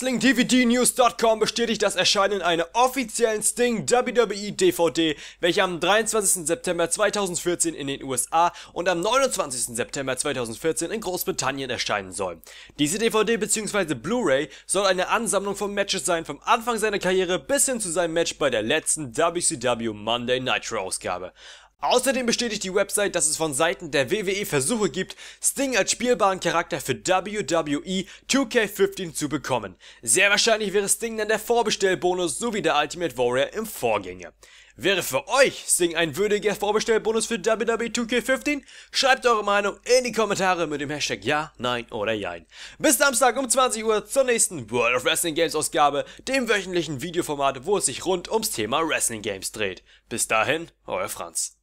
WrestlingDVDnews.com bestätigt das Erscheinen einer offiziellen Sting WWE DVD, welche am 23. September 2014 in den USA und am 29. September 2014 in Großbritannien erscheinen soll. Diese DVD bzw. Blu-ray soll eine Ansammlung von Matches sein, vom Anfang seiner Karriere bis hin zu seinem Match bei der letzten WCW Monday Nitro Ausgabe. Außerdem bestätigt die Website, dass es von Seiten der WWE Versuche gibt, Sting als spielbaren Charakter für WWE 2K15 zu bekommen. Sehr wahrscheinlich wäre Sting dann der Vorbestellbonus sowie der Ultimate Warrior im Vorgänger. Wäre für euch Sting ein würdiger Vorbestellbonus für WWE 2K15? Schreibt eure Meinung in die Kommentare mit dem Hashtag Ja, Nein oder Jein. Bis Samstag um 20 Uhr zur nächsten World of Wrestling Games Ausgabe, dem wöchentlichen Videoformat, wo es sich rund ums Thema Wrestling Games dreht. Bis dahin, euer Franz.